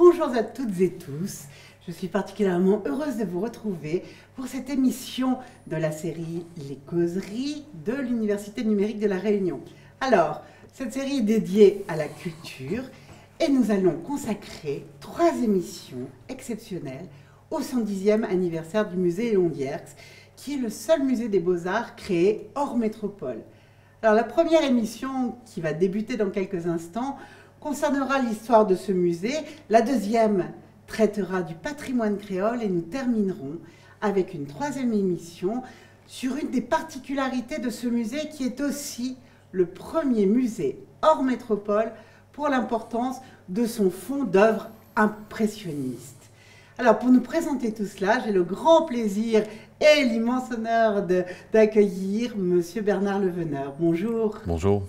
Bonjour à toutes et tous. Je suis particulièrement heureuse de vous retrouver pour cette émission de la série Les causeries de l'Université numérique de la Réunion. Alors, cette série est dédiée à la culture et nous allons consacrer trois émissions exceptionnelles au 110e anniversaire du musée Léon qui est le seul musée des beaux-arts créé hors métropole. Alors la première émission qui va débuter dans quelques instants concernera l'histoire de ce musée. La deuxième traitera du patrimoine créole et nous terminerons avec une troisième émission sur une des particularités de ce musée qui est aussi le premier musée hors métropole pour l'importance de son fonds d'œuvres impressionnistes. Alors pour nous présenter tout cela, j'ai le grand plaisir et l'immense honneur d'accueillir Monsieur Bernard Leveneur. Bonjour. Bonjour.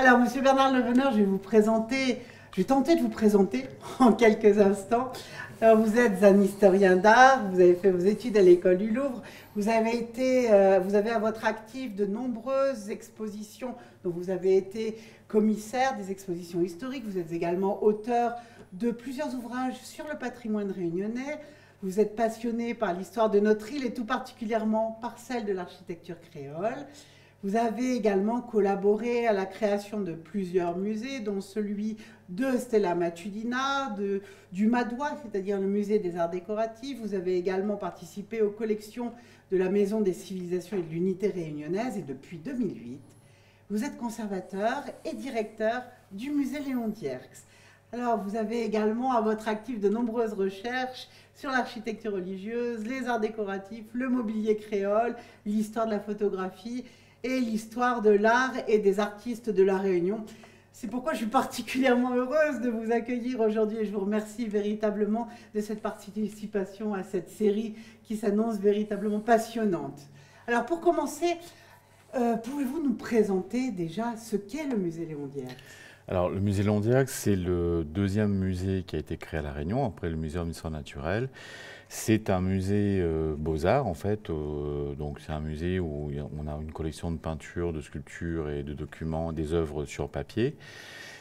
Alors, Monsieur Bernard Leveneur, je vais vous présenter, je vais tenter de vous présenter en quelques instants. vous êtes un historien d'art, vous avez fait vos études à l'école du Louvre, vous avez euh, vous avez à votre actif de nombreuses expositions dont vous avez été commissaire des expositions historiques. Vous êtes également auteur de plusieurs ouvrages sur le patrimoine réunionnais. Vous êtes passionné par l'histoire de notre île et tout particulièrement par celle de l'architecture créole. Vous avez également collaboré à la création de plusieurs musées, dont celui de Stella Matudina, de, du Madois, c'est-à-dire le musée des arts décoratifs. Vous avez également participé aux collections de la Maison des civilisations et de l'unité réunionnaise. Et depuis 2008, vous êtes conservateur et directeur du musée Léon Dierx. Alors, vous avez également à votre actif de nombreuses recherches sur l'architecture religieuse, les arts décoratifs, le mobilier créole, l'histoire de la photographie et l'histoire de l'art et des artistes de La Réunion. C'est pourquoi je suis particulièrement heureuse de vous accueillir aujourd'hui et je vous remercie véritablement de cette participation à cette série qui s'annonce véritablement passionnante. Alors pour commencer, euh, pouvez-vous nous présenter déjà ce qu'est le musée Léon alors, le musée Landiac, c'est le deuxième musée qui a été créé à La Réunion, après le musée Histoire Naturel. C'est un musée euh, Beaux-Arts, en fait. Euh, donc, c'est un musée où on a une collection de peintures, de sculptures et de documents, des œuvres sur papier.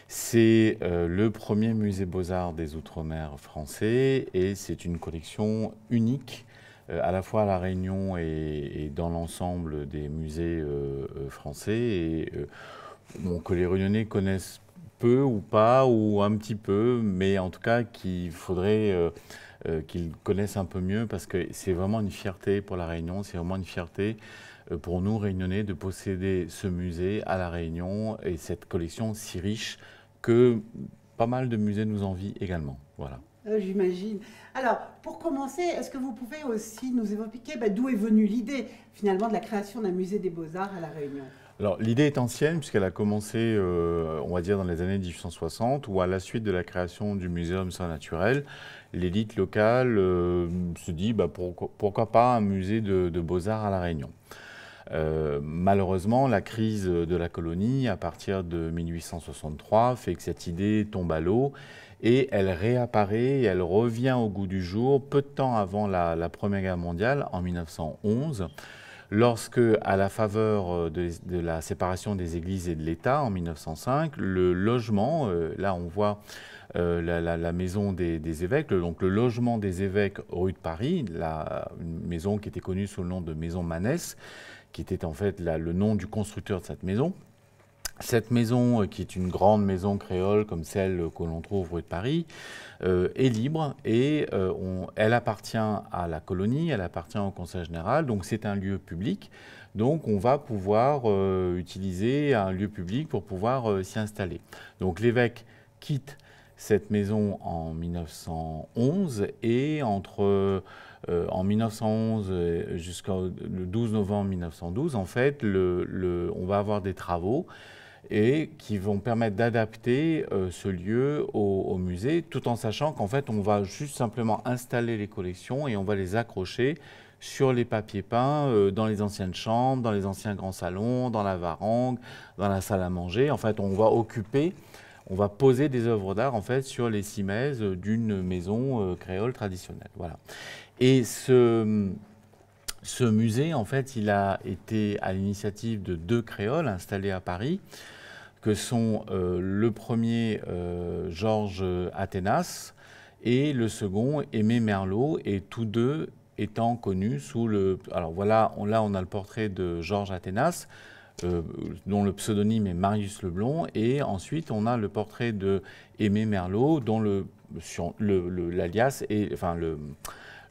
C'est euh, le premier musée Beaux-Arts des Outre-mer français et c'est une collection unique à la fois à La Réunion et, dans l'ensemble des musées français. Et, que les Réunionnais connaissent peu ou pas, ou un petit peu, mais en tout cas qu'il faudrait euh, qu'ils connaissent un peu mieux parce que c'est vraiment une fierté pour la Réunion, c'est vraiment une fierté euh, pour nous, Réunionnais, de posséder ce musée à la Réunion et cette collection si riche que pas mal de musées nous envient également. Voilà. Euh, j'imagine. Alors, pour commencer, est-ce que vous pouvez aussi nous évoquer bah, d'où est venue l'idée finalement de la création d'un musée des beaux-arts à La Réunion alors l'idée est ancienne puisqu'elle a commencé, on va dire, dans les années 1860, ou à la suite de la création du Muséum Saint Naturel, l'élite locale euh, se dit bah, pourquoi pas un musée de, beaux-arts à La Réunion. Euh, malheureusement, la crise de la colonie à partir de 1863 fait que cette idée tombe à l'eau et elle réapparaît elle revient au goût du jour peu de temps avant la, Première Guerre mondiale, en 1911, lorsque, à la faveur euh, de, la séparation des églises et de l'État en 1905, le logement, là on voit euh, la, maison des, évêques, le, donc le logement des évêques rue de Paris, la, une maison qui était connue sous le nom de Maison Manès, qui était en fait le nom du constructeur de cette maison. Cette maison, euh, qui est une grande maison créole comme celle que l'on trouve rue de Paris, euh, est libre et on, elle appartient à la colonie, elle appartient au Conseil général, donc c'est un lieu public. Donc on va pouvoir utiliser un lieu public pour pouvoir s'y installer. Donc l'évêque quitte cette maison en 1911 et entre euh, en 1911 jusqu'au 12 novembre 1912, en fait, le, on va avoir des travaux et qui vont permettre d'adapter euh, ce lieu au, musée, tout en sachant qu'en fait, on va juste simplement installer les collections et on va les accrocher sur les papiers peints, euh, dans les anciennes chambres, dans les anciens grands salons, dans la varangue, dans la salle à manger. En fait, on va occuper on va poser des œuvres d'art en fait sur les cimaises d'une maison euh, créole traditionnelle. Voilà. Et ce, musée, en fait, il a été à l'initiative de deux créoles installés à Paris, que sont euh, le premier euh, Georges Athénas et le second Aimé Merlot, et tous deux étant connus sous le... Alors voilà, là on a le portrait de Georges Athénas, euh, dont le pseudonyme est Marius Leblond, et ensuite on a le portrait de Aimé Merlot, dont le, l'alias et enfin le,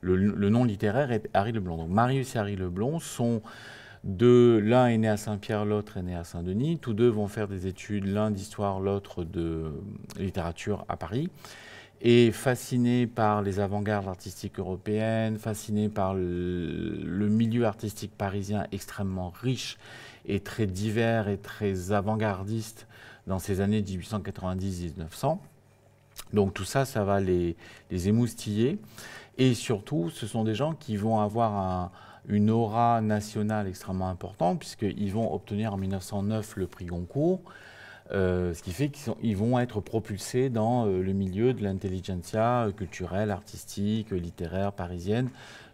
le, nom littéraire est Harry Leblond. Donc Marius et Harry Leblond sont deux, l'un est né à Saint-Pierre, l'autre est né à Saint-Denis. Tous deux vont faire des études, l'un d'histoire, l'autre de littérature à Paris et fasciné par les avant-gardes artistiques européennes, fasciné par le milieu artistique parisien extrêmement riche est très divers et très avant-gardiste dans ces années 1890-1900. Donc tout ça, ça va les, les, émoustiller. Et surtout, ce sont des gens qui vont avoir une aura nationale extrêmement importante, puisqu'ils vont obtenir en 1909 le prix Goncourt, euh, ce qui fait qu'ils vont être propulsés dans euh, le milieu de l'intelligentsia euh, culturelle, artistique, littéraire, parisienne,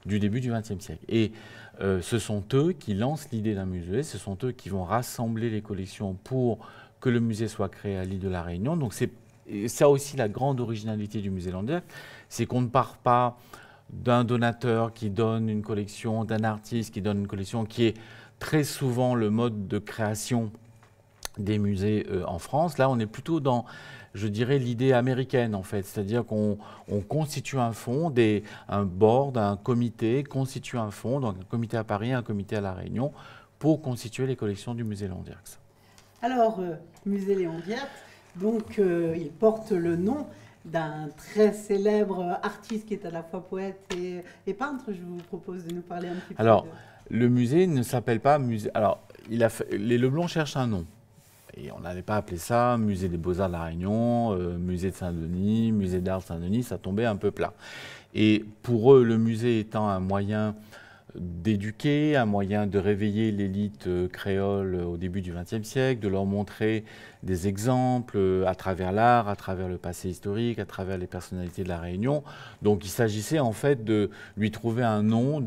du début du XXe siècle. Et euh, ce sont eux qui lancent l'idée d'un musée, ce sont eux qui vont rassembler les collections pour que le musée soit créé à l'île de la Réunion. Donc c'est ça aussi la grande originalité du musée Landiac, c'est qu'on ne part pas d'un donateur qui donne une collection, d'un artiste qui donne une collection, qui est très souvent le mode de création des musées euh, en France. Là, on est plutôt dans je dirais, l'idée américaine, en fait. C'est-à-dire qu'on constitue un fonds, des, un board, un comité constitue un fonds, donc un comité à Paris, un comité à La Réunion, pour constituer les collections du musée Léon Alors, euh, musée Léon donc, euh, il porte le nom d'un très célèbre artiste qui est à la fois poète et, peintre. Je vous propose de nous parler un petit peu. Alors, le musée ne s'appelle pas musée. Alors, les Leblon cherchent un nom et on n'avait pas appelé ça musée des beaux-arts de la Réunion, euh, musée de Saint-Denis, musée d'art de Saint-Denis, ça tombait un peu plat. Et pour eux, le musée étant un moyen d'éduquer, un moyen de réveiller l'élite euh, créole au début du XXe siècle, de leur montrer des exemples euh, à travers l'art, à travers le passé historique, à travers les personnalités de la Réunion. Donc il s'agissait en fait de lui trouver un nom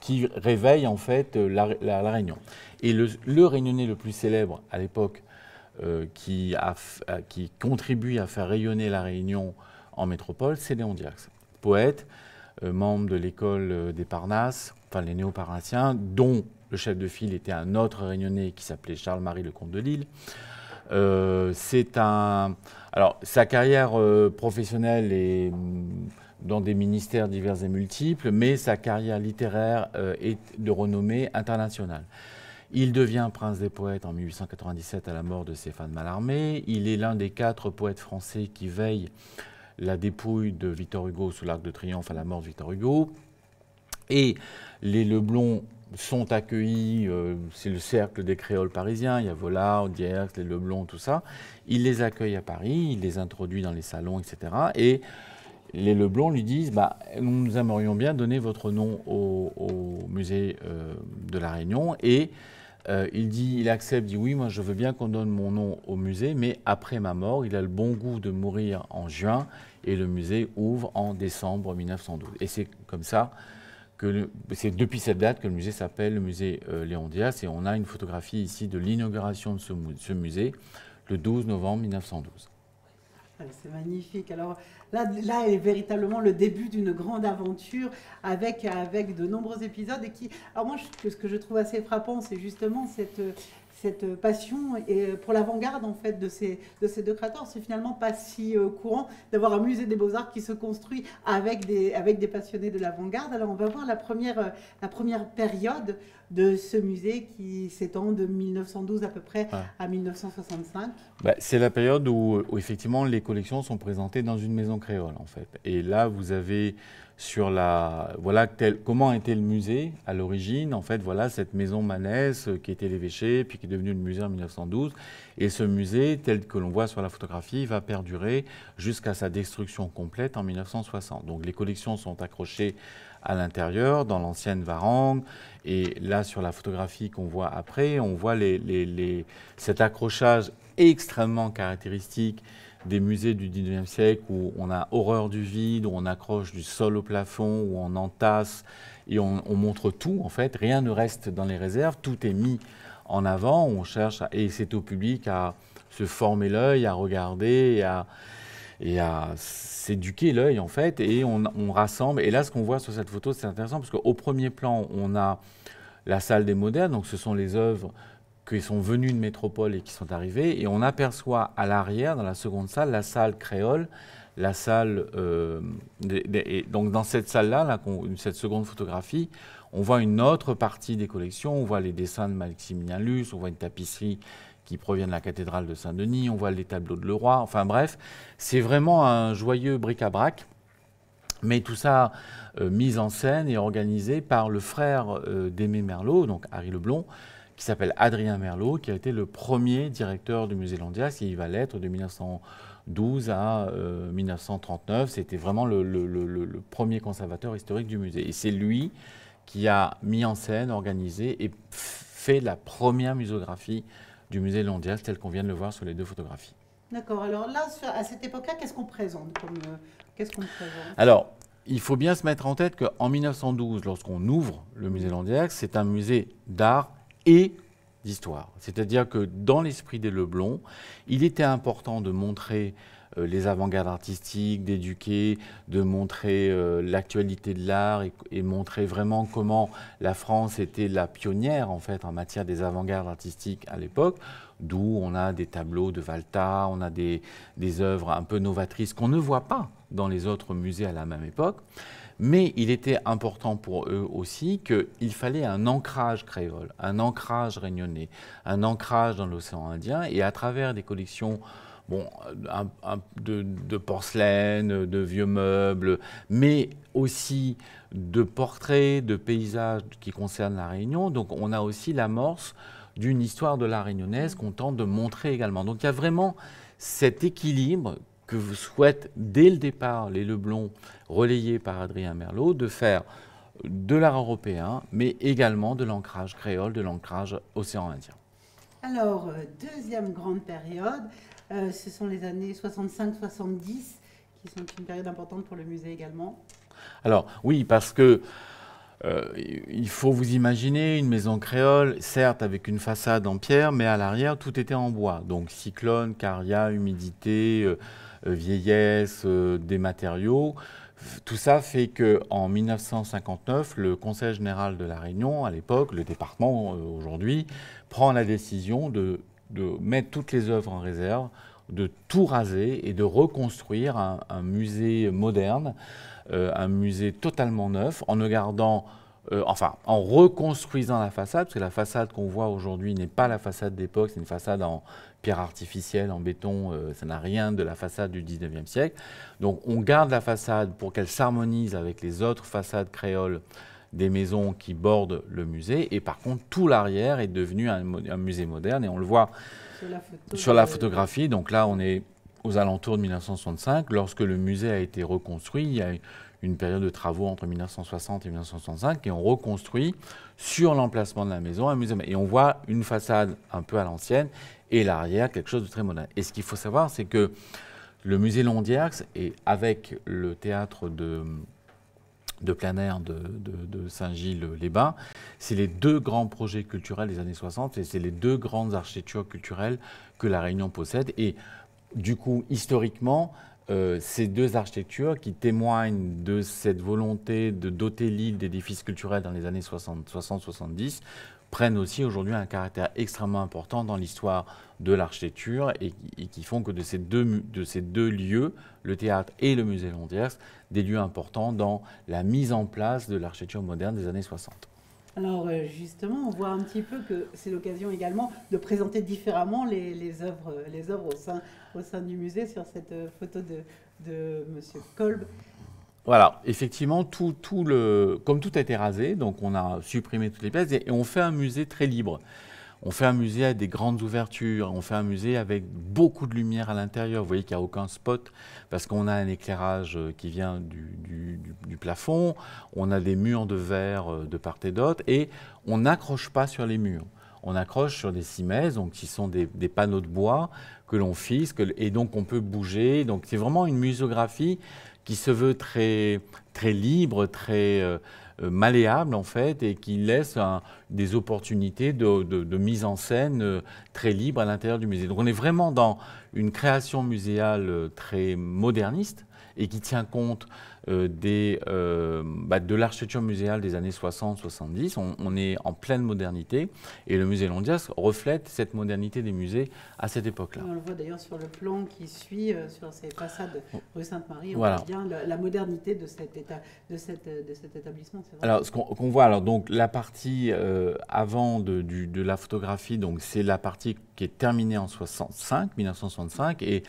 qui réveille en fait la, Réunion. Et le réunionnais le plus célèbre à l'époque euh, euh, qui, contribue à faire rayonner la Réunion en métropole, c'est Léon Diax, poète, euh, membre de l'école des Parnasses, enfin les néo-parnassiens, dont le chef de file était un autre réunionnais qui s'appelait Charles-Marie le comte de Lille. c'est un. Alors, sa carrière professionnelle est mm, dans des ministères divers et multiples, mais sa carrière littéraire est de renommée internationale. Il devient prince des poètes en 1897 à la mort de Stéphane Mallarmé. Il est l'un des quatre poètes français qui veillent la dépouille de Victor Hugo sous l'Arc de Triomphe à la mort de Victor Hugo. Et les Leblon sont accueillis, euh, c'est le cercle des créoles parisiens, il y a Volard, Dierx, les Leblon, tout ça. Il les accueille à Paris, il les introduit dans les salons, etc. Et les Leblanc lui disent bah, Nous aimerions bien donner votre nom au, musée euh, de La Réunion. Et euh, il, dit, il accepte, dit Oui, moi je veux bien qu'on donne mon nom au musée, mais après ma mort, il a le bon goût de mourir en juin et le musée ouvre en décembre 1912. Et c'est comme ça que c'est depuis cette date que le musée s'appelle le musée euh, Léon Dias. Et on a une photographie ici de l'inauguration de ce, ce musée le 12 novembre 1912. Ah, c'est magnifique. Alors, Là, est véritablement le début d'une grande aventure avec, avec de nombreux épisodes. Et qui, alors moi, ce que je trouve assez frappant, c'est justement cette, cette passion et euh, pour l'avant-garde en fait de ces, de ces deux créateurs. C'est finalement pas si euh, courant d'avoir un musée des beaux-arts qui se construit avec des, avec des passionnés de l'avant-garde. Alors on va voir la première, euh, la première période de ce musée qui s'étend de 1912 à peu près ah. à 1965. Bah, c'est la période où, effectivement les collections sont présentées dans une maison créole en fait. Et là vous avez sur la voilà tel, comment était le musée à l'origine en fait voilà cette maison Manès euh, qui était l'évêché puis qui est devenue le musée en 1912 et ce musée tel que l'on voit sur la photographie va perdurer jusqu'à sa destruction complète en 1960. Donc les collections sont accrochées à l'intérieur, dans l'ancienne varangue. Et là, sur la photographie qu'on voit après, on voit les, les, cet accrochage extrêmement caractéristique des musées du 19e siècle où on a horreur du vide, où on accroche du sol au plafond, où on entasse et on, montre tout en fait. Rien ne reste dans les réserves, tout est mis en avant. On cherche, et c'est au public à se former l'œil, à regarder, à et à s'éduquer l'œil en fait. Et on, rassemble. Et là, ce qu'on voit sur cette photo, c'est intéressant parce qu'au premier plan, on a la salle des modernes. Donc, ce sont les œuvres qui sont venues de métropole et qui sont arrivées. Et on aperçoit à l'arrière, dans la seconde salle, la salle créole, la salle. Euh, et donc, dans cette salle-là, là, cette seconde photographie, on voit une autre partie des collections. On voit les dessins de Maximilien Luce, on voit une tapisserie qui proviennent de la cathédrale de Saint-Denis, on voit les tableaux de Leroy, enfin bref, c'est vraiment un joyeux bric-à-brac. Mais tout ça euh, mis en scène et organisé par le frère euh, d'Aimé Merlot, donc Harry Leblond, qui s'appelle Adrien Merlot, qui a été le premier directeur du musée Landias, et il va l'être de 1912 à 1939. Euh, C'était vraiment le, le, premier conservateur historique du musée. Et c'est lui qui a mis en scène, organisé et fait la première musographie du musée Landiaque tel qu'on vient de le voir sur les deux photographies. D'accord. Alors là, à cette époque-là, qu'est-ce qu'on présente euh, qu'est-ce qu'on présente Alors, il faut bien se mettre en tête qu'en 1912, lorsqu'on ouvre le musée Landiaque, c'est un musée d'art et d'histoire. C'est-à-dire que dans l'esprit des Leblon, il était important de montrer euh, les avant-gardes artistiques, d'éduquer, de montrer euh, l'actualité de l'art et, montrer vraiment comment la France était la pionnière en fait en matière des avant-gardes artistiques à l'époque. D'où on a des tableaux de Valta, on a des, des œuvres un peu novatrices qu'on ne voit pas dans les autres musées à la même époque. Mais il était important pour eux aussi qu'il fallait un ancrage créole, un ancrage réunionnais, un ancrage dans l'océan Indien. Et à travers des collections bon, de, porcelaine, de vieux meubles, mais aussi de portraits, de paysages qui concernent la Réunion. Donc on a aussi l'amorce d'une histoire de la Réunionnaise qu'on tente de montrer également. Donc il y a vraiment cet équilibre que vous souhaitez dès le départ les Leblon, relayés par Adrien Merlot, de faire de l'art européen, mais également de l'ancrage créole, de l'ancrage océan Indien. Alors, euh, deuxième grande période, euh, ce sont les années 65-70 qui sont une période importante pour le musée également. Alors oui, parce que euh, il faut vous imaginer une maison créole, certes avec une façade en pierre, mais à l'arrière tout était en bois. Donc cyclone, caria, humidité, euh, vieillesse, des matériaux. Tout ça fait que en 1959, le Conseil général de la Réunion, à l'époque, le département aujourd'hui, prend la décision de de mettre toutes les œuvres en réserve, de tout raser et de reconstruire un, musée moderne, euh, un musée totalement neuf, en ne gardant euh, enfin, en reconstruisant la façade, parce que la façade qu'on voit aujourd'hui n'est pas la façade d'époque, c'est une façade en pierre artificielle, en béton, euh, ça n'a rien de la façade du 19e siècle. Donc on garde la façade pour qu'elle s'harmonise avec les autres façades créoles des maisons qui bordent le musée. Et par contre, tout l'arrière est devenu un, musée moderne. Et on le voit sur la, photographie. Donc là, on est aux alentours de 1965. Lorsque le musée a été reconstruit, il y a une période de travaux entre 1960 et 1965. Et on reconstruit sur l'emplacement de la maison un musée. Et on voit une façade un peu à l'ancienne et l'arrière, quelque chose de très moderne. Et ce qu'il faut savoir, c'est que le musée Londiax, et avec le théâtre de de plein air de, Saint-Gilles-les-Bains. C'est les deux grands projets culturels des années 60 et c'est les deux grandes architectures culturelles que la Réunion possède. Et du coup, historiquement, euh, ces deux architectures qui témoignent de cette volonté de doter l'île d'édifices culturels dans les années 60-70 prennent aussi aujourd'hui un caractère extrêmement important dans l'histoire de l'architecture et, qui font que de ces, deux, de ces deux lieux, le théâtre et le musée Londiers, des lieux importants dans la mise en place de l'architecture moderne des années 60. Alors euh, justement, on voit un petit peu que c'est l'occasion également de présenter différemment les, œuvres, les œuvres au, sein, au sein du musée sur cette euh, photo de, de M. Kolb. Voilà, effectivement, tout, le, comme tout a été rasé, donc on a supprimé toutes les pièces et on fait un musée très libre. On fait un musée avec des grandes ouvertures, on fait un musée avec beaucoup de lumière à l'intérieur. Vous voyez qu'il n'y a aucun spot parce qu'on a un éclairage euh, qui vient du, plafond, on a des murs de verre euh, de part et d'autre et on n'accroche pas sur les murs. On accroche sur des cimaises, donc qui sont des, panneaux de bois que l'on fisse et donc on peut bouger. Donc c'est vraiment une muséographie qui se veut très, très libre, très... Euh, euh, malléable en fait et qui laisse des opportunités de, de, mise en scène euh, très libre à l'intérieur du musée. Donc on est vraiment dans une création muséale euh, très moderniste et qui tient compte euh, des, euh, bah, de l'architecture muséale des années 60-70. On, est en pleine modernité et le musée Londias reflète cette modernité des musées à cette époque-là. On le voit d'ailleurs sur le plan qui suit, euh, sur ces façades oh. rue Sainte-Marie, on voit bien la, modernité de cet, établissement. Alors, ce qu'on voit, alors, donc, la partie avant de, du, de la photographie, donc c'est la partie qui est terminée en 65, 1965 et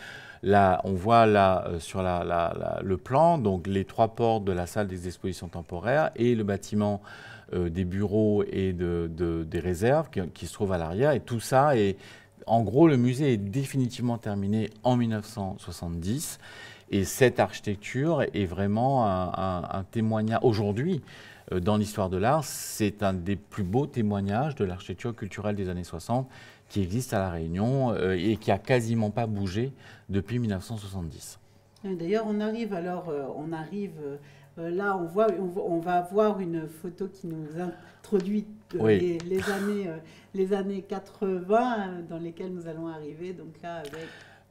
on voit euh, sur le plan donc les trois portes de la salle des expositions temporaires et le bâtiment euh, des bureaux et des réserves qui, se trouvent à l'arrière. Et tout ça en gros, le musée est définitivement terminé en 1970. Et cette architecture est vraiment un, témoignage aujourd'hui euh, dans l'histoire de l'art. C'est un des plus beaux témoignages de l'architecture culturelle des années 60 qui existe à La Réunion euh, et qui a quasiment pas bougé depuis 1970. D'ailleurs, on arrive alors, euh, on arrive euh, là, on, voit, on, va voir une photo qui nous introduit les, années, les années 80 dans lesquelles nous allons arriver. Donc là, avec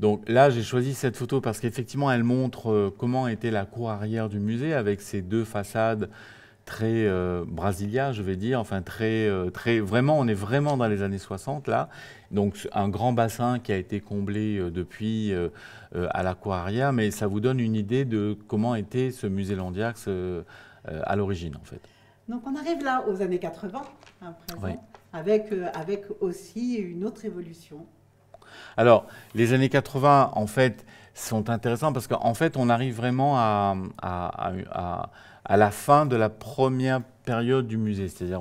donc là, j'ai choisi cette photo parce qu'effectivement, elle montre comment était la cour arrière du musée avec ses deux façades très euh, je vais dire, enfin très, euh, très, vraiment, on est vraiment dans les années 60 là. Donc un grand bassin qui a été comblé euh, depuis euh, à l'Aquaria, mais ça vous donne une idée de comment était ce musée Landiax à l'origine en fait. Donc on arrive là aux années 80, à présent, avec, avec aussi une autre évolution. Alors, les années 80, en fait, sont intéressantes parce qu'en fait, on arrive vraiment à à la fin de la première période du musée. C'est-à-dire,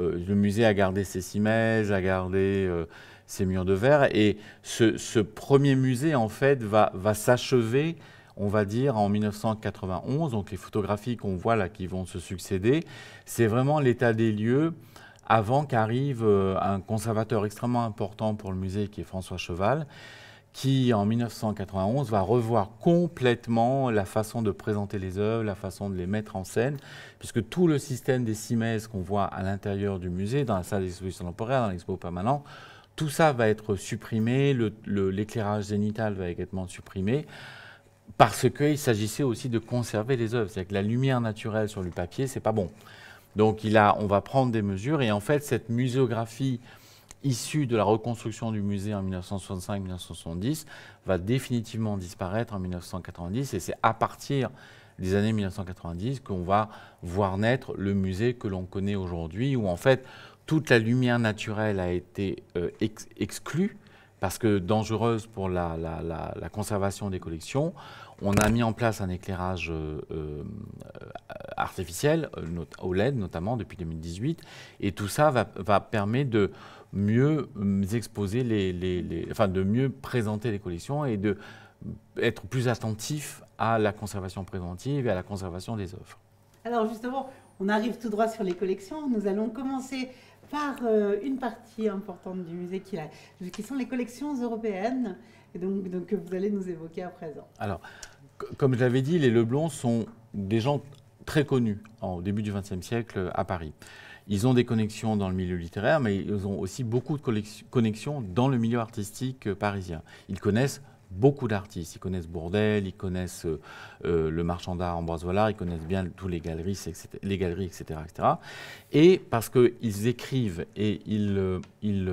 euh, le musée a gardé ses cimaises, a gardé euh, ses murs de verre. Et ce, premier musée, en fait, va, s'achever, on va dire, en 1991. Donc, les photographies qu'on voit là qui vont se succéder, c'est vraiment l'état des lieux avant qu'arrive euh, un conservateur extrêmement important pour le musée qui est François Cheval qui en 1991 va revoir complètement la façon de présenter les œuvres, la façon de les mettre en scène, puisque tout le système des cimaises qu'on voit à l'intérieur du musée, dans la salle d'exposition temporaire, dans l'expo permanent, tout ça va être supprimé, l'éclairage zénital va également être supprimé, parce qu'il s'agissait aussi de conserver les œuvres. C'est-à-dire que la lumière naturelle sur le papier, c'est pas bon. Donc il a, on va prendre des mesures, et en fait, cette muséographie issu de la reconstruction du musée en 1965-1970 va définitivement disparaître en 1990 et c'est à partir des années 1990 qu'on va voir naître le musée que l'on connaît aujourd'hui où en fait toute la lumière naturelle a été euh, exclue parce que dangereuse pour la, conservation des collections. On a mis en place un éclairage euh, euh, artificiel, au LED notamment depuis 2018, et tout ça va, va permettre de mieux euh, exposer les, enfin de mieux présenter les collections et de euh, être plus attentif à la conservation préventive et à la conservation des offres. Alors justement, on arrive tout droit sur les collections. Nous allons commencer par euh, une partie importante du musée qui, sont les collections européennes, et donc, que vous allez nous évoquer à présent. Alors, comme je l'avais dit, les Leblon sont des gens très connus au début du XXe siècle à Paris. Ils ont des connexions dans le milieu littéraire, mais ils ont aussi beaucoup de connexions dans le milieu artistique euh, parisien. Ils connaissent beaucoup d'artistes. Ils connaissent Bourdel, ils connaissent euh, euh, le marchand d'art Ambroise Vollard, ils connaissent bien tous les galeries, etc., les galeries, etc., etc. Et parce qu'ils écrivent et ils, ils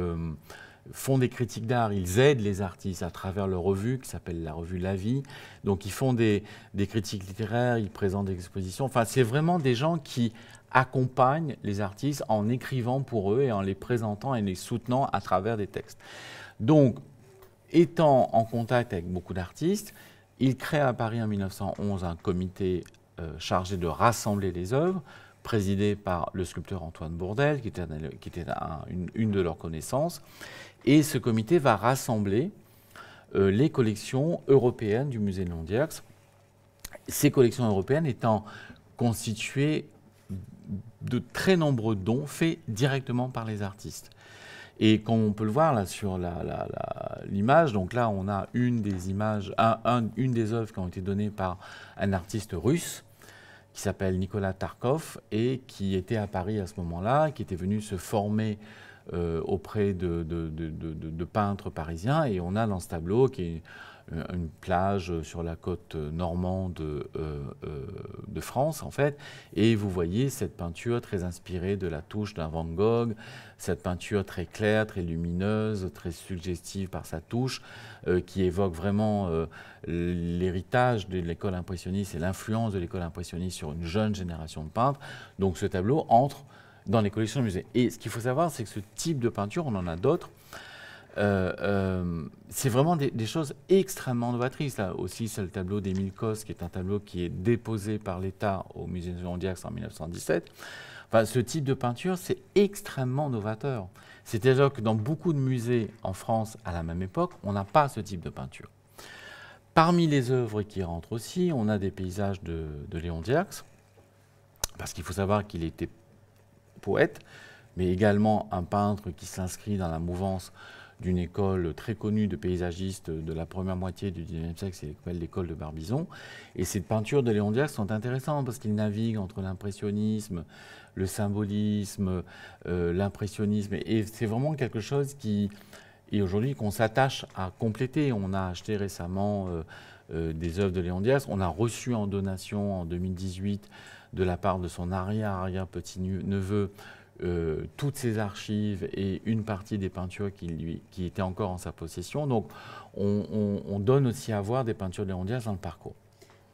font des critiques d'art, ils aident les artistes à travers leur revue, qui s'appelle la revue La Vie. Donc ils font des critiques littéraires, ils présentent des expositions. Enfin, c'est vraiment des gens qui accompagne les artistes en écrivant pour eux et en les présentant et les soutenant à travers des textes. Donc, étant en contact avec beaucoup d'artistes, il crée à Paris en 1911 un comité euh, chargé de rassembler les œuvres, présidé par le sculpteur Antoine Bourdel, qui était, qui était une, de leurs connaissances. Et ce comité va rassembler euh, les collections européennes du musée de Landiers, ces collections européennes étant constituées de très nombreux dons faits directement par les artistes. Et comme on peut le voir là sur l'image, donc là on a une des images, une des œuvres qui ont été données par un artiste russe qui s'appelle Nicolas Tarkov et qui était à Paris à ce moment-là, qui était venu se former euh, auprès de, de, peintres parisiens. Et on a dans ce tableau qui est euh, une plage euh, sur la côte euh, normande de France, en fait. Et vous voyez cette peinture très inspirée de la touche d'un Van Gogh, cette peinture très claire, très lumineuse, très suggestive par sa touche, qui évoque vraiment l'héritage de l'école impressionniste et l'influence de l'école impressionniste sur une jeune génération de peintres. Donc ce tableau entre dans les collections du musée. Et ce qu'il faut savoir, c'est que ce type de peinture, on en a d'autres. Euh, euh, c'est vraiment des, choses extrêmement novatrices. Là aussi, c'est le tableau d'Émile Cosse, qui est un tableau qui est déposé par l'État au musée de Diax en 1917. ce type de peinture, c'est extrêmement novateur. C'est-à-dire que dans beaucoup de musées en France, à la même époque, on n'a pas ce type de peinture. Parmi les œuvres qui rentrent aussi, on a des paysages de, Léon Diax, parce qu'il faut savoir qu'il était poète, mais également un peintre qui s'inscrit dans la mouvance d'une école très connue de paysagistes de la première moitié du XIXe siècle, c'est l'école de Barbizon. Et ces peintures de Léon Diaz sont intéressantes parce qu'il navigue entre l'impressionnisme, le symbolisme, euh, l'impressionnisme. Et c'est vraiment quelque chose qui, est aujourd'hui, qu'on s'attache à compléter. On a acheté récemment euh, euh, des œuvres de Léon Diaz. On a reçu en donation en 2018 de la part de son arrière-arrière petit-neveu euh, toutes ses archives et une partie des peintures qui, lui, qui étaient encore en sa possession. Donc, on, donne aussi à voir des peintures de Léon dans le parcours.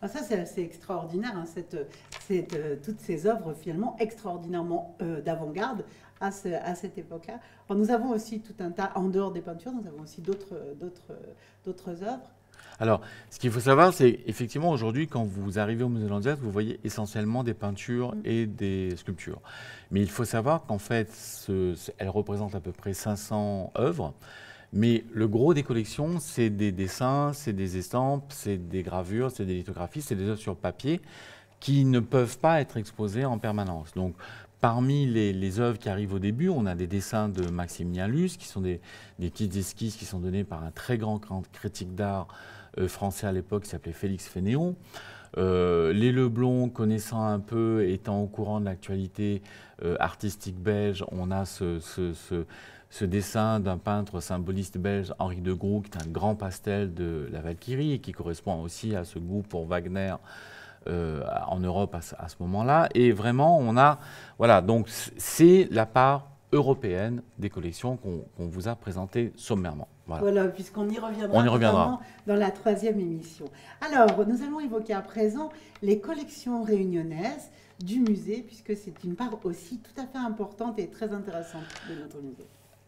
Ah, ça, c'est extraordinaire, hein, cette, euh, toutes ces œuvres finalement extraordinairement euh, d'avant-garde à, à, cette époque-là. Nous avons aussi tout un tas, en dehors des peintures, nous avons aussi d'autres œuvres alors, ce qu'il faut savoir, c'est effectivement aujourd'hui, quand vous arrivez au musée d'Orsay, vous voyez essentiellement des peintures mm. et des sculptures. Mais il faut savoir qu'en fait, elles représentent à peu près 500 œuvres. Mais le gros des collections, c'est des dessins, c'est des estampes, c'est des gravures, c'est des lithographies, c'est des œuvres sur papier qui ne peuvent pas être exposées en permanence. Donc, Parmi les, œuvres qui arrivent au début, on a des dessins de Maximilien Luce, qui sont des, des petites esquisses qui sont données par un très grand critique d'art euh, français à l'époque qui s'appelait Félix Fénéon. Euh, les Leblon, connaissant un peu, étant au courant de l'actualité euh, artistique belge, on a ce, dessin d'un peintre symboliste belge, Henri de Groux, qui est un grand pastel de la Valkyrie, et qui correspond aussi à ce goût pour Wagner. en Europe à ce moment-là. Et vraiment, on a. Voilà, donc c'est la part européenne des collections qu'on vous a présentées sommairement. Voilà, puisqu'on y reviendra, On y reviendra. dans la troisième émission. Alors, nous allons évoquer à présent les collections réunionnaises du musée, puisque c'est une part aussi tout à fait importante et très intéressante de notre musée.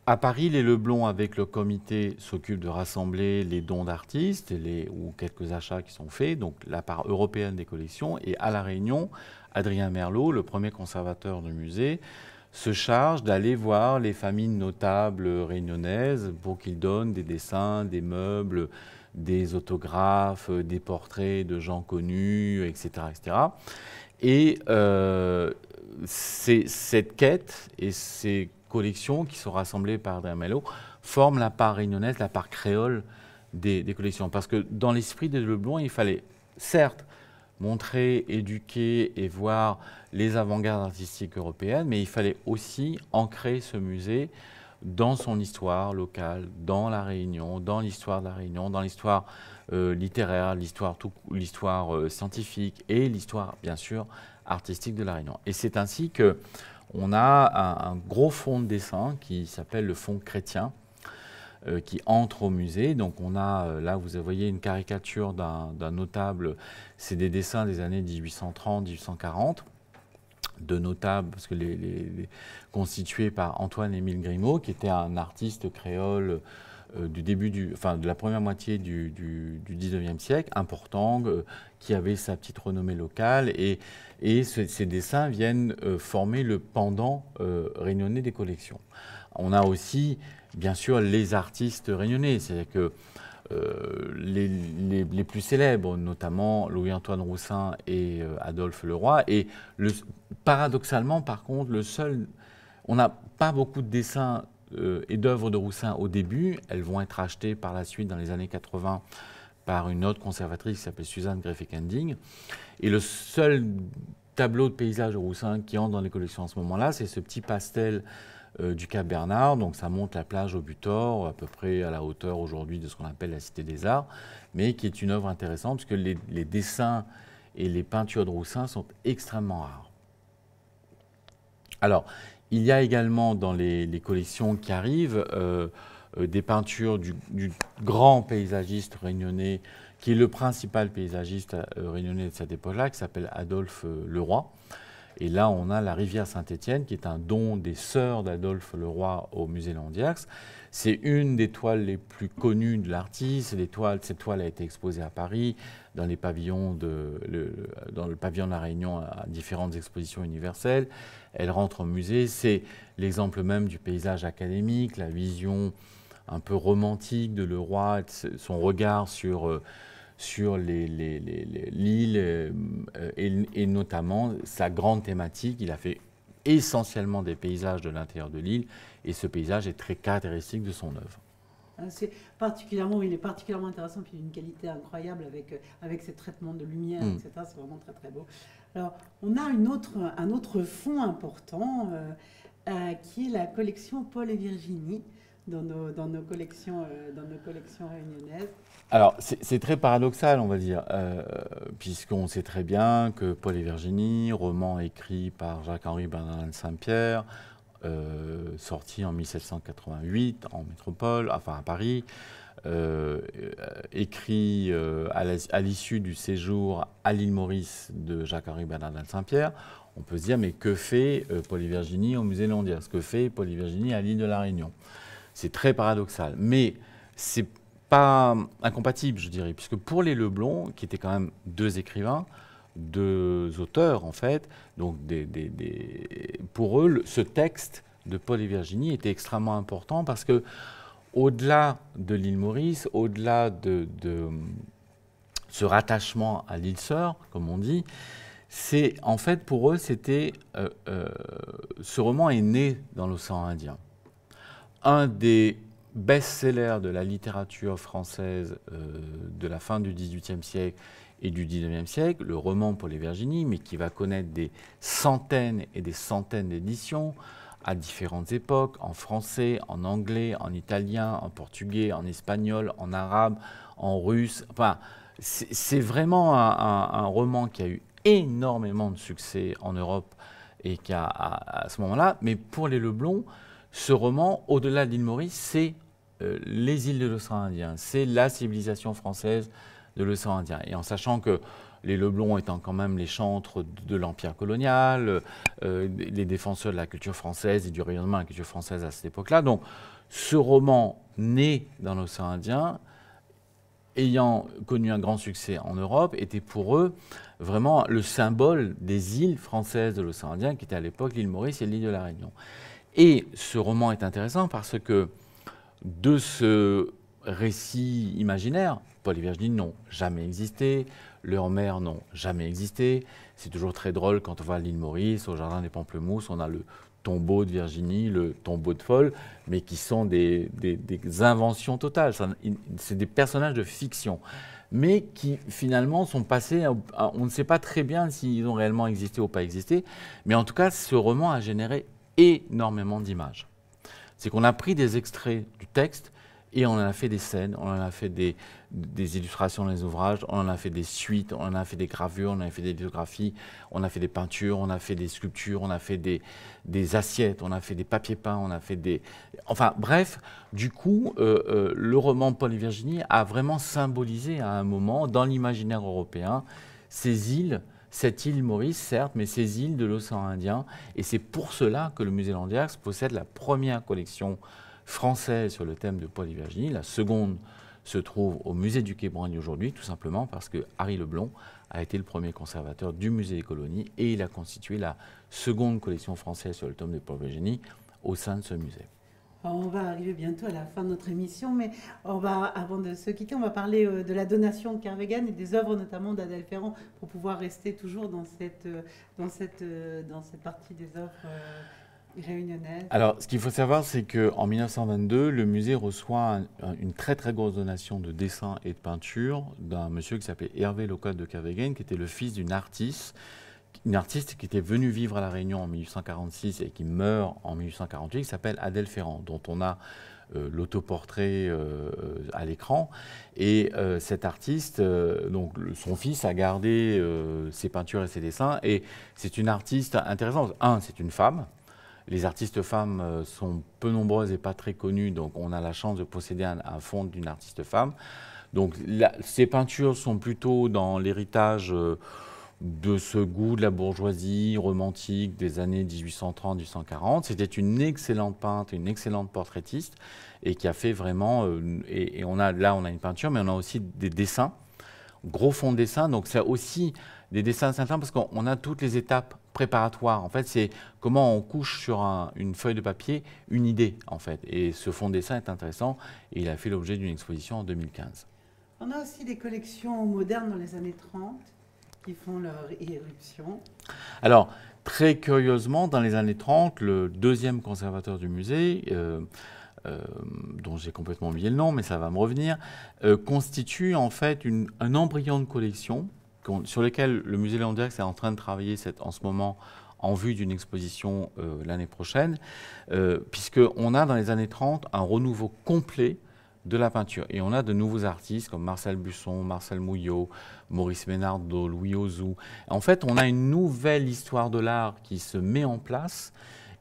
À Paris, les Leblon, avec le comité, s'occupent de rassembler les dons d'artistes ou quelques achats qui sont faits, donc la part européenne des collections. Et à La Réunion, Adrien Merlot, le premier conservateur du musée, se charge d'aller voir les familles notables réunionnaises pour qu'ils donnent des dessins, des meubles, des autographes, des portraits de gens connus, etc. etc. Et euh, c'est cette quête et ces collections qui sont rassemblées par Adrien Mello forment la part réunionnaise, la part créole des, des collections. Parce que dans l'esprit de Leblon, il fallait, certes, montrer, éduquer et voir les avant-gardes artistiques européennes, mais il fallait aussi ancrer ce musée dans son histoire locale, dans la Réunion, dans l'histoire de la Réunion, dans l'histoire euh, littéraire, l'histoire l'histoire euh, scientifique et l'histoire bien sûr artistique de la Réunion. Et c'est ainsi que on a un, un, gros fonds de dessin qui s'appelle le fonds chrétien euh, qui entrent au musée. Donc on a, euh, là vous voyez une caricature d'un notable, c'est des dessins des années 1830-1840 de notables, parce que les, constitués par Antoine-Émile Grimaud, qui était un artiste créole euh, du début du, enfin, de la première moitié du, du, 19e siècle, important, qui avait sa petite renommée locale. Et, et ces dessins viennent former le pendant réunionnais des collections. On a aussi bien sûr les artistes réunionnais. C'est-à-dire que euh, les, plus célèbres, notamment Louis-Antoine Roussin et euh, Adolphe Leroy. Et paradoxalement, par contre, le seul, on n'a pas beaucoup de dessins euh, et d'œuvres de Roussin au début. Elles vont être achetées par la suite dans les années 80 par une autre conservatrice qui s'appelle Suzanne greffy Et le seul tableau de paysage de Roussin qui entre dans les collections en ce moment-là, c'est ce petit pastel euh, du Cap Bernard. Donc ça monte la plage au Butor, à peu près à la hauteur aujourd'hui de ce qu'on appelle la Cité des Arts, mais qui est une œuvre intéressante parce les, dessins et les peintures de Roussin sont extrêmement rares. Alors, il y a également dans les, collections qui arrivent euh, euh, des peintures du, du, grand paysagiste réunionnais, qui est le principal paysagiste réunionnais de cette époque-là, qui s'appelle Adolphe Leroy. Et là, on a la rivière Saint-Étienne, qui est un don des sœurs d'Adolphe Leroy au musée Landiax. C'est une des toiles les plus connues de l'artiste. Cette toile a été exposée à Paris, dans, les pavillons le, dans le pavillon de la Réunion, à différentes expositions universelles. Elle rentre au musée. C'est l'exemple même du paysage académique, la vision un peu romantique de Leroy, son regard sur... Euh, sur l'île les, euh, et, notamment sa grande thématique. Il a fait essentiellement des paysages de l'intérieur de l'île et ce paysage est très caractéristique de son œuvre. Ah, c'est particulièrement, il est particulièrement intéressant, puis d'une qualité incroyable avec, euh, avec ses traitements de lumière, mm. etc. C'est vraiment très très beau. Alors, on a une autre, un autre fond important euh, qui est la collection Paul et Virginie. Euh, dans nos, collections, réunionnaises Alors, c'est très paradoxal, on va dire, euh, puisqu'on sait très bien que Paul et Virginie, roman écrit par Jacques-Henri Bernardin de Saint-Pierre, euh, sorti en 1788 en métropole, enfin à Paris, écrit à l'issue du séjour à l'île Maurice de Jacques-Henri Bernardin de Saint-Pierre, on peut se dire, mais que fait Paul et Virginie au musée Ce Que fait Paul et Virginie à l'île de la Réunion c'est très paradoxal. Mais c'est pas incompatible, je dirais, puisque pour les Leblon, qui étaient quand même deux écrivains, deux auteurs en fait, donc pour eux, ce texte de Paul et Virginie était extrêmement important parce que au-delà de l'île Maurice, au-delà de, ce rattachement à l'île sœur, comme on dit, c'est en fait pour eux, c'était euh, euh, ce roman est né dans l'océan Indien un des best-sellers de la littérature française euh, de la fin du XVIIIe siècle et du XIXe siècle, le roman pour les Virginies, mais qui va connaître des centaines et des centaines d'éditions à différentes époques, en français, en anglais, en italien, en portugais, en espagnol, en arabe, en russe. Enfin, c'est vraiment un, roman qui a eu énormément de succès en Europe et qui a, à, ce moment-là, mais pour les Leblond ce roman, au-delà de l'île Maurice, c'est euh, les îles de l'océan Indien, c'est la civilisation française de l'océan Indien. Et en sachant que les Leblon étant quand même les chantres de l'empire colonial, euh, les défenseurs de la culture française et du rayonnement de la culture française à cette époque-là. Donc, ce roman né dans l'océan Indien, ayant connu un grand succès en Europe, était pour eux vraiment le symbole des îles françaises de l'océan Indien, qui étaient à l'époque l'île Maurice et l'île de la Réunion. Et ce roman est intéressant parce que de ce récit imaginaire, Paul et Virginie n'ont jamais existé, leurs mères n'ont jamais existé. C'est toujours très drôle quand on va à l'île Maurice, au Jardin des Pamplemousses, on a le tombeau de Virginie, le tombeau de Folle, mais qui sont des, inventions totales. C'est des personnages de fiction, mais qui finalement sont passés, on ne sait pas très bien s'ils ont réellement existé ou pas existé, mais en tout cas, ce roman a généré énormément d'images. C'est qu'on a pris des extraits du texte et on en a fait des scènes, on en a fait des, illustrations dans les ouvrages, on en a fait des suites, on en a fait des gravures, on en a fait des lithographies, on a fait des peintures, on a fait des sculptures, on a fait des, assiettes, on a fait des papiers peints, on a fait des... Enfin bref, du coup, le roman Paul et Virginie a vraiment symbolisé à un moment, dans l'imaginaire européen, ces îles cette île Maurice, certes, mais ces îles de l'océan Indien. Et c'est pour cela que le musée Landiax possède la première collection française sur le thème de Paul Virginie. La seconde se trouve au musée du Quai aujourd'hui, tout simplement parce que Harry Leblond a été le premier conservateur du musée des colonies et il a constitué la seconde collection française sur le thème de Paul Virginie au sein de ce musée. On va arriver bientôt à la fin de notre émission, mais on va, avant de se quitter, on va parler euh, de la donation de Kervegan et des œuvres notamment d'Adèle Ferrand pour pouvoir rester toujours dans cette, euh, dans cette, euh, dans cette partie des œuvres. Réunionnaises. Alors, ce qu'il faut savoir, c'est qu'en 1922, le musée reçoit une très très grosse donation de dessins et de peintures d'un monsieur qui s'appelait Hervé Locotte de Kervegan, qui était le fils d'une artiste une artiste qui était venue vivre à La Réunion en 1846 et qui meurt en 1848, qui s'appelle Adèle Ferrand, dont on a euh, l'autoportrait euh, à l'écran. Et euh, cet artiste, donc son fils a gardé ses peintures et ses dessins. Et c'est une artiste intéressante. Un, c'est une femme. Les artistes femmes sont peu nombreuses et pas très connues, donc on a la chance de posséder un, fonds fond d'une artiste femme. Donc ces peintures sont plutôt dans l'héritage de ce goût de la bourgeoisie romantique des années 1830-1840. C'était une excellente peintre, une excellente portraitiste, et qui a fait vraiment. Euh, et, on a là, on a une peinture, mais on a aussi des dessins, gros fonds de dessin. Donc c'est aussi des dessins de saint parce qu'on a toutes les étapes préparatoires. En fait, c'est comment on couche sur une feuille de papier une idée, en fait. Et ce fond de dessin est intéressant. Et il a fait l'objet d'une exposition en 2015. On a aussi des collections modernes dans les années 30 font leur éruption. Alors, très curieusement, dans les années 30, le deuxième conservateur du musée, euh, euh, dont j'ai complètement oublié le nom, mais ça va me revenir, euh, constitue en fait un embryon de collection sur lequel le musée Léon est en train de travailler en ce moment en vue d'une exposition l'année prochaine, puisqu'on a dans les années 30 un renouveau complet de la peinture. Et on a de nouveaux artistes comme Marcel Busson, Marcel Mouillot, Maurice Ménardo, Louis Ozou. En fait, on a une nouvelle histoire de l'art qui se met en place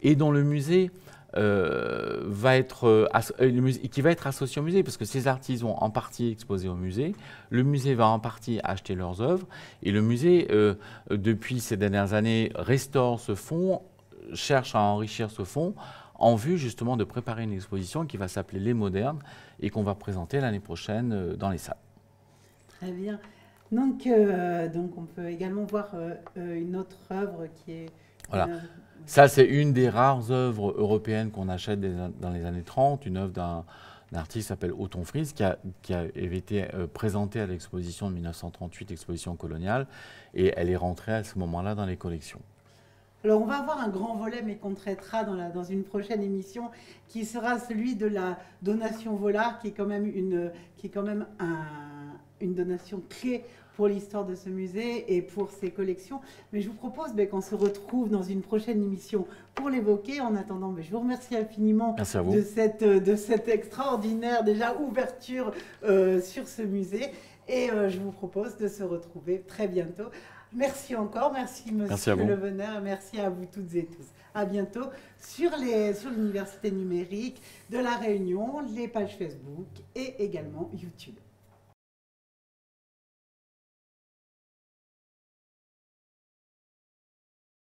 et dont le musée euh, va être euh, euh, qui va être associé au musée, parce que ces artistes vont en partie exposer au musée, le musée va en partie acheter leurs œuvres, et le musée, depuis ces dernières années, restaure ce fonds, cherche à enrichir ce fonds en vue justement de préparer une exposition qui va s'appeler Les Modernes et qu'on va présenter l'année prochaine euh, dans les salles. Très bien. Donc, euh, donc on peut également voir euh, une autre œuvre qui est... Voilà. Ça, c'est une des rares œuvres européennes qu'on achète dans les années 30, une œuvre d'un artiste s'appelle Othon Fries, qui a, qui été présentée à l'exposition de 1938, exposition coloniale, et elle est rentrée à ce moment-là dans les collections. Alors on va avoir un grand volet, mais qu'on traitera dans, une prochaine émission, qui sera celui de la donation volard, qui est quand même une, qui est quand même une donation clé pour l'histoire de ce musée et pour ses collections. Mais je vous propose ben, qu'on se retrouve dans une prochaine émission pour l'évoquer. En attendant, ben, je vous remercie infiniment de cette, de cette extraordinaire déjà ouverture euh, sur ce musée. Et euh, je vous propose de se retrouver très bientôt Merci encore, merci Monsieur Le Bonheur, merci à vous toutes et tous. À bientôt sur l'université numérique de la Réunion, les pages Facebook et également YouTube.